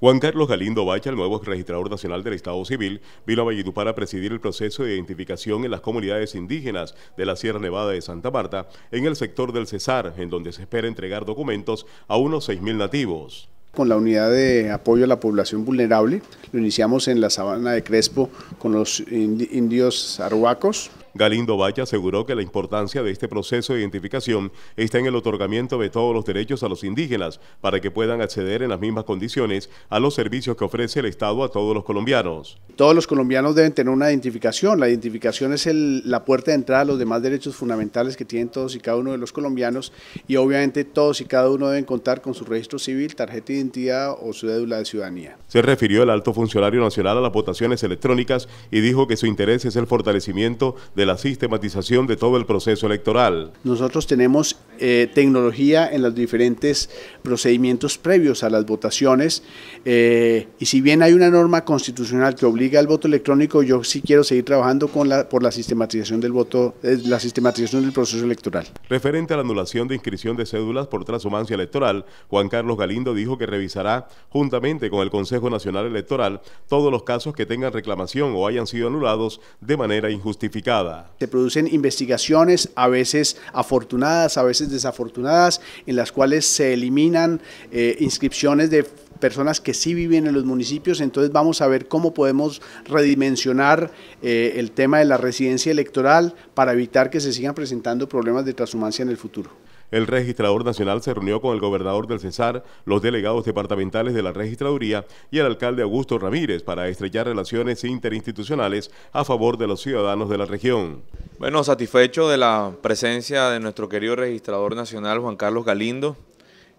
Juan Carlos Galindo Bacha, el nuevo registrador nacional del Estado Civil, vino a Valledupar a presidir el proceso de identificación en las comunidades indígenas de la Sierra Nevada de Santa Marta, en el sector del Cesar, en donde se espera entregar documentos a unos 6.000 nativos. Con la unidad de apoyo a la población vulnerable, lo iniciamos en la sabana de Crespo con los indios arhuacos. Galindo Valle aseguró que la importancia de este proceso de identificación está en el otorgamiento de todos los derechos a los indígenas para que puedan acceder en las mismas condiciones a los servicios que ofrece el Estado a todos los colombianos todos los colombianos deben tener una identificación. La identificación es la puerta de entrada a los demás derechos fundamentales que tienen todos y cada uno de los colombianos y obviamente todos y cada uno deben contar con su registro civil, tarjeta de identidad o su cédula de ciudadanía. Se refirió el alto funcionario nacional a las votaciones electrónicas y dijo que su interés es el fortalecimiento de la sistematización de todo el proceso electoral. Nosotros tenemos eh, tecnología en los diferentes procedimientos previos a las votaciones. Eh, y si bien hay una norma constitucional que obliga al voto electrónico, yo sí quiero seguir trabajando con la, por la sistematización del voto, eh, la sistematización del proceso electoral. Referente a la anulación de inscripción de cédulas por transhumancia electoral, Juan Carlos Galindo dijo que revisará juntamente con el Consejo Nacional Electoral todos los casos que tengan reclamación o hayan sido anulados de manera injustificada. Se producen investigaciones a veces afortunadas, a veces desafortunadas en las cuales se eliminan eh, inscripciones de personas que sí viven en los municipios, entonces vamos a ver cómo podemos redimensionar eh, el tema de la residencia electoral para evitar que se sigan presentando problemas de transhumancia en el futuro. El registrador nacional se reunió con el gobernador del Cesar, los delegados departamentales de la registraduría y el alcalde Augusto Ramírez para estrellar relaciones interinstitucionales a favor de los ciudadanos de la región. Bueno, satisfecho de la presencia de nuestro querido registrador nacional Juan Carlos Galindo.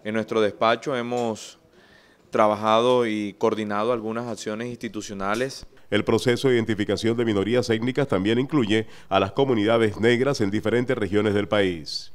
En nuestro despacho hemos trabajado y coordinado algunas acciones institucionales. El proceso de identificación de minorías étnicas también incluye a las comunidades negras en diferentes regiones del país.